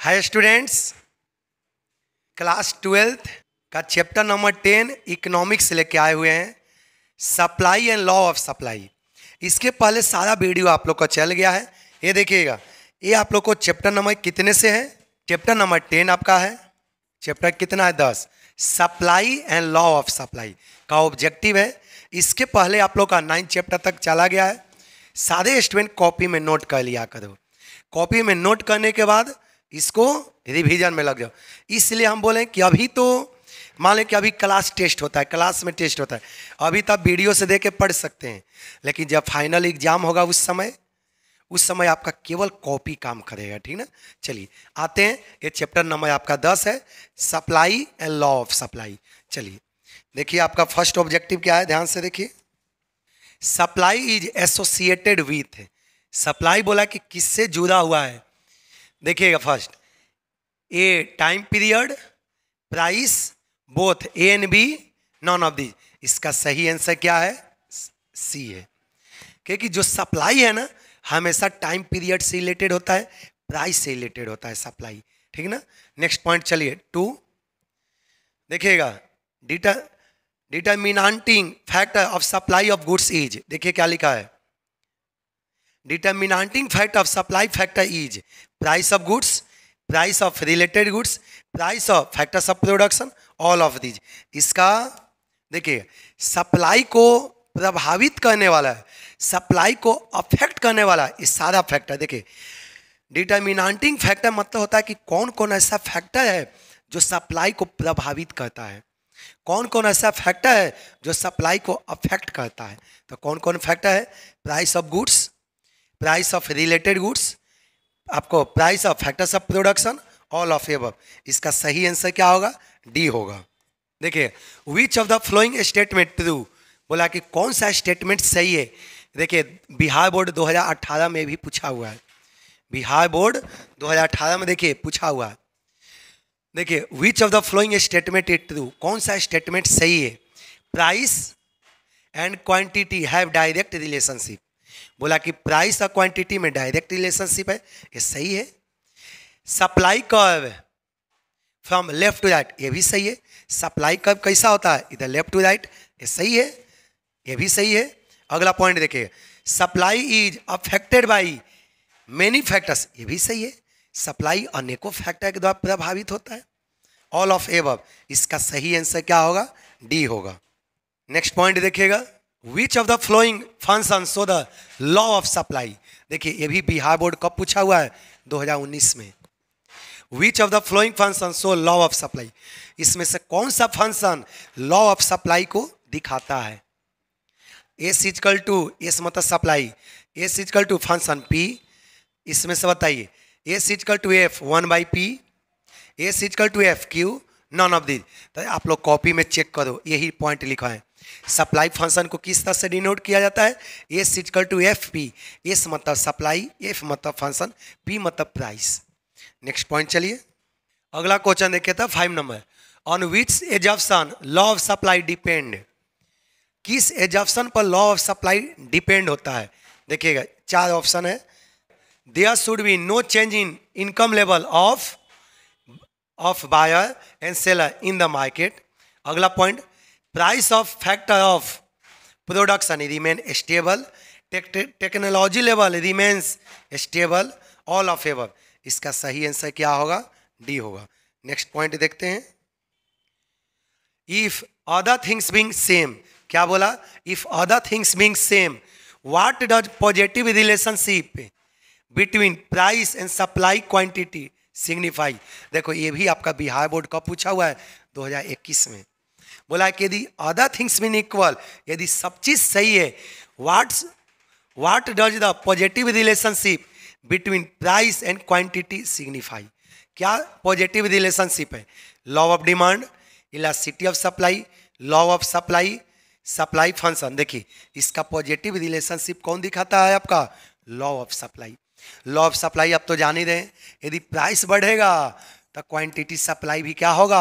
हाय students class twelfth का chapter number ten economics लेके आए हुए हैं supply and law of supply इसके पहले सारा वीडियो आप लोग का चल गया है ये देखिएगा ये आप लोग को चैप्टर नंबर कितने से है चैप्टर नंबर टेन आपका है चैप्टर कितना है दस supply and law of supply का ऑब्जेक्टिव है इसके पहले आप लोग का नाइन्थ चैप्टर तक चला गया है सारे स्टूडेंट कॉपी में नोट कर लिया करो कॉपी में नोट करने के बाद इसको रिविजन में लग जाओ इसलिए हम बोले कि अभी तो मान लें कि अभी क्लास टेस्ट होता है क्लास में टेस्ट होता है अभी तो आप वीडियो से देख के पढ़ सकते हैं लेकिन जब फाइनल एग्जाम होगा उस समय उस समय आपका केवल कॉपी काम करेगा ठीक ना चलिए आते हैं ये चैप्टर नंबर आपका दस है supply and law of supply चलिए देखिए आपका फर्स्ट ऑब्जेक्टिव क्या है ध्यान से देखिए supply is associated with supply बोला कि किससे जुड़ा हुआ है देखिएगा first a time period price both A and B none of the इसका सही आंसर क्या है सी है क्योंकि जो सप्लाई है ना हमेशा टाइम पीरियड से रिलेटेड होता है प्राइस से रिलेटेड होता है सप्लाई ठीक ना नेक्स्ट पॉइंट चलिए टू देखिएगा deter determinating factor of supply of goods is देखिए क्या लिखा है determinating fact of supply factor is price of goods price of related goods price of factors of production all of these इसका देखिए supply को प्रभावित करने वाला है सप्लाई को अफेक्ट करने वाला है ये सारा फैक्टर देखिए डिटर्मिनाटिंग फैक्टर मतलब होता है कि कौन कौन ऐसा फैक्टर है जो सप्लाई को प्रभावित करता है कौन कौन ऐसा फैक्टर है जो सप्लाई को अफेक्ट करता है तो कौन कौन फैक्टर है price of goods price of related goods आपको price of factors of production all of above इसका सही आंसर क्या होगा डी होगा देखिए which of the following statement true बोला कि कौन सा स्टेटमेंट सही है देखिए बिहार बोर्ड 2018 में भी पूछा हुआ है बिहार बोर्ड 2018 में देखिए पूछा हुआ है देखिए which of the following statement it true कौन सा स्टेटमेंट सही है price and quantity have direct relationship बोला कि प्राइस और क्वांटिटी में डायरेक्ट रिलेशनशिप है ये सही है supply curve from left to right ये भी सही है सप्लाई कर्व कैसा होता है इधर लेफ्ट टू राइट ये सही है ये भी सही है अगला पॉइंट देखिए supply is affected by many factors ये भी सही है सप्लाई अनेकों फैक्टर के द्वारा प्रभावित होता है ऑल ऑफ एव इसका सही आंसर क्या होगा डी होगा नेक्स्ट पॉइंट देखिएगा which of the following function so the law of supply देखिए ये भी बिहार बोर्ड कब पूछा हुआ है 2019 में which of the following function so law of supply इसमें से कौन सा फंक्शन लॉ ऑफ सप्लाई को दिखाता है एस इजकल टू एस मतलब supply S equal to function P इसमें से बताइए S equal to F one by P S equal to F Q none of this तो आप लोग कॉपी में चेक करो यही पॉइंट लिखा है सप्लाई फंक्शन को किस तरह से डिनोट किया जाता है S equal to F P S मतलब सप्लाई एफ मतलब फंक्शन पी मतलब प्राइस नेक्स्ट पॉइंट चलिए अगला क्वेश्चन देखिए था five number on which assumption law of supply depend किस एजप्शन पर लॉ ऑफ सप्लाई डिपेंड होता है देखिएगा चार ऑप्शन है there should be no change in income level of of buyer and seller in the market अगला point price of factor of production remain stable technology level remains stable all of above इसका सही answer क्या होगा D होगा next point देखते हैं if other things being same क्या बोला if other things being same what does positive relationship between price and supply quantity signify देखो ये भी आपका बिहार बोर्ड का पूछा हुआ है 2021 में बोला कि यदि अदर थिंग्स मीन इक्वल यदि सब चीज सही है what's what does the positive relationship between price and quantity signify क्या पॉजिटिव रिलेशनशिप है law of demand elasticity of supply law of supply supply function देखिए इसका पॉजिटिव रिलेशनशिप कौन दिखाता है आपका law of supply law of supply आप तो जान ही रहे यदि प्राइस बढ़ेगा तो क्वांटिटी सप्लाई भी क्या होगा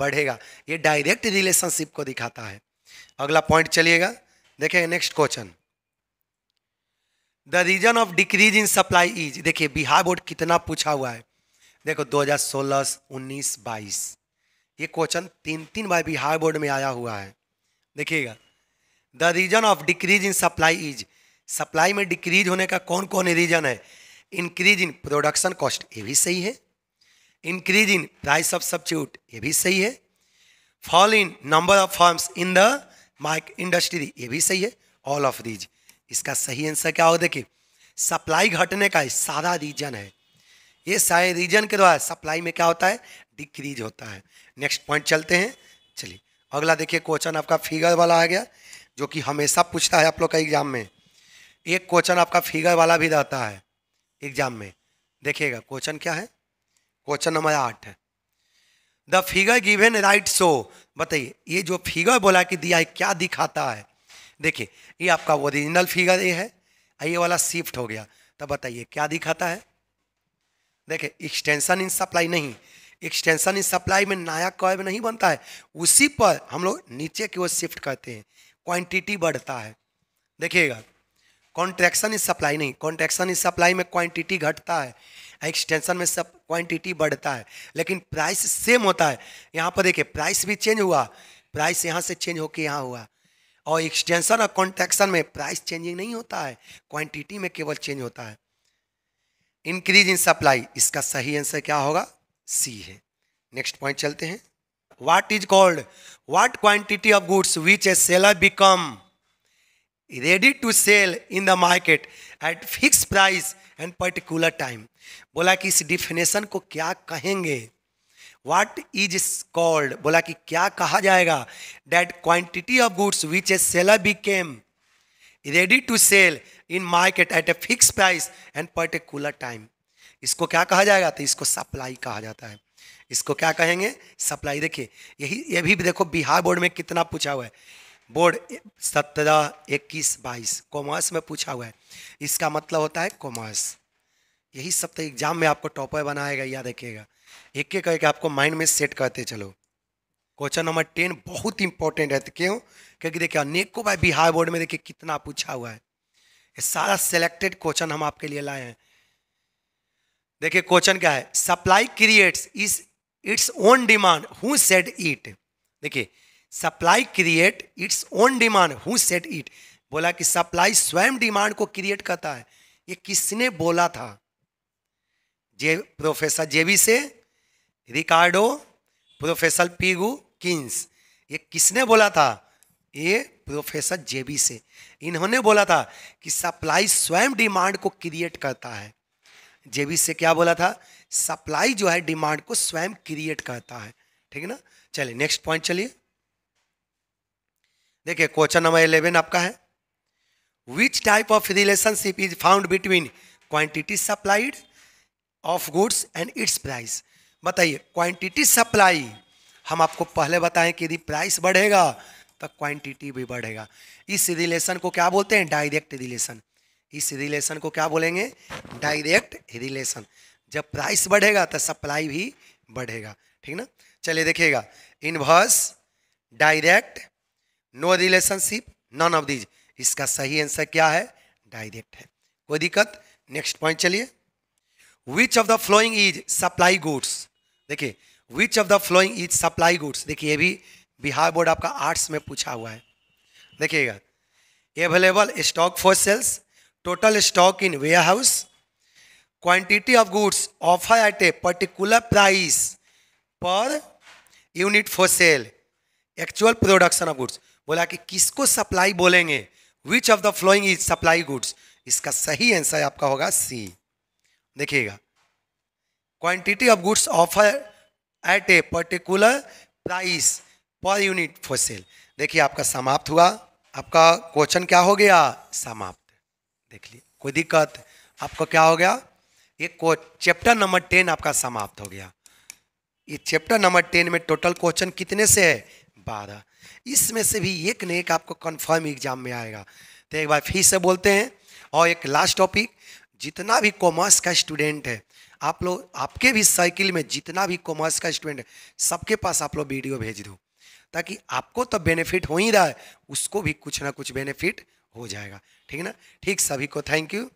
बढ़ेगा ये डायरेक्ट रिलेशनशिप को दिखाता है अगला पॉइंट चलिएगा देखिए next question the reason of decrease in supply is देखिए बिहार बोर्ड कितना पूछा हुआ है देखो 2016, 19, 22 ये क्वेश्चन तीन तीन बार बिहार बोर्ड में आया हुआ है देखिएगा the reason of decrease in supply is supply में डिक्रीज होने का कौन कौन रीजन है इंक्रीज इन प्रोडक्शन कॉस्ट ये भी सही है increase in price of substitute ये भी सही है fall in number of forms in the mike industry ये भी सही है ऑल ऑफ दीज इसका सही आंसर क्या हो देखिए सप्लाई घटने का सारा रीजन है ये सारे रीजन के द्वारा सप्लाई में क्या होता है डिक्रीज होता है नेक्स्ट पॉइंट चलते हैं चलिए अगला देखिए क्वेश्चन आपका फिगर वाला आ गया जो कि हमेशा पूछता है आप लोग का एग्जाम में एक क्वेश्चन आपका फिगर वाला भी रहता है एग्जाम में देखिएगा क्वेश्चन क्या है क्वेश्चन अच्छा नंबर आठ the figure given right so बताइए ये जो फिगर बोला कि दिया है क्या दिखाता है देखिए ये आपका ओरिजिनल फिगर ये है ये वाला शिफ्ट हो गया तो बताइए क्या दिखाता है देखिए एक्सटेंशन इन सप्लाई नहीं एक्सटेंशन इन सप्लाई में नया कर्व नहीं बनता है उसी पर हम लोग नीचे की ओर शिफ्ट करते हैं क्वांटिटी बढ़ता है देखिएगा कॉन्ट्रैक्शन इन सप्लाई नहीं कॉन्ट्रैक्शन इन सप्लाई में क्वांटिटी घटता है एक्सटेंशन हाँ, में सब क्वांटिटी बढ़ता है लेकिन प्राइस सेम होता है यहाँ पर देखिए प्राइस भी चेंज हुआ प्राइस यहाँ से चेंज होकर यहाँ हुआ और एक्सटेंशन और कॉन्ट्रैक्शन में प्राइस चेंजिंग नहीं होता है क्वांटिटी में केवल चेंज होता है इंक्रीज इन सप्लाई इसका सही आंसर क्या होगा सी है नेक्स्ट पॉइंट चलते हैं what is called what quantity of goods which a seller become ready to sell in the market at fix price and particular time बोला कि इस डिफिनेशन को क्या कहेंगे वाट इज कॉल्ड बोला कि क्या कहा जाएगा that quantity of goods which a seller became ready to sell in market at a fix price and particular time इसको क्या कहा जाएगा तो इसको सप्लाई कहा जाता है इसको क्या कहेंगे सप्लाई देखिए यही ये भी देखो बिहार बोर्ड में कितना पूछा हुआ है बोर्ड सत्रह इक्कीस बाईस कॉमर्स में पूछा हुआ है इसका मतलब होता है कॉमर्स यही सब तो एग्जाम में आपको टॉपर बनाएगा या देखेगा एक एक करके आपको माइंड में सेट करते चलो क्वेश्चन नंबर टेन बहुत इंपॉर्टेंट है तो क्यों क्योंकि देखिए अनेकों भाई बिहार बोर्ड में देखिए कितना पूछा हुआ है ये सारा सेलेक्टेड क्वेश्चन हम आपके लिए लाए हैं देखिए क्वेश्चन क्या है supply creates is its own demand who said it देखिए supply create its own demand who set it बोला कि सप्लाई स्वयं डिमांड को क्रिएट करता है ये किसने बोला था जे प्रोफेसर जेबी से रिकार्डो प्रोफेसर पीगू किन्स ये किसने बोला था ये प्रोफेसर जेबी से इन्होंने बोला था कि सप्लाई स्वयं डिमांड को क्रिएट करता है जेबी से क्या बोला था सप्लाई जो है डिमांड को स्वयं क्रिएट करता है ठीक है ना चलिए नेक्स्ट पॉइंट चलिए देखिए क्वेश्चन नंबर इलेवन आपका है which type of relationship is found between quantity supplied of goods and its price बताइए क्वांटिटी सप्लाई हम आपको पहले बताएं कि यदि प्राइस बढ़ेगा तो क्वांटिटी भी बढ़ेगा इस रिलेशन को क्या बोलते हैं डायरेक्ट रिलेशन इस रिलेशन को क्या बोलेंगे डायरेक्ट रिलेशन जब प्राइस बढ़ेगा तो सप्लाई भी बढ़ेगा ठीक ना चलिए देखिएगा inverse direct no relationship none of these इसका सही आंसर क्या है डायरेक्ट है कोई दिक्कत नेक्स्ट पॉइंट चलिए which of the following is supply goods देखिए which of the following is supply goods देखिए ये भी बिहार बोर्ड आपका आर्ट्स में पूछा हुआ है देखिएगा available stock for sales total stock in warehouse quantity of goods offer at a particular price per unit for sale actual production of goods बोला कि किसको सप्लाई बोलेंगे which of the following is supply goods इसका सही answer आपका होगा C देखिएगा quantity of goods offer at a particular price per unit for sale देखिए आपका समाप्त हुआ आपका क्वेश्चन क्या हो गया समाप्त देख लिए कोई दिक्कत आपको क्या हो गया ये चैप्टर नंबर टेन आपका समाप्त हो गया ये चैप्टर नंबर टेन में टोटल क्वेश्चन कितने से है बारह इसमें से भी एक ने एक आपको कन्फर्म एग्जाम में आएगा तो एक बार फिर से बोलते हैं और एक लास्ट टॉपिक जितना भी कॉमर्स का स्टूडेंट है आप लोग आपके भी साइकिल में जितना भी कॉमर्स का स्टूडेंट है सबके पास आप लोग वीडियो भेज दो ताकि आपको तो बेनिफिट हो ही रहा है उसको भी कुछ ना कुछ बेनिफिट हो जाएगा ठीक ना ठीक सभी को थैंक यू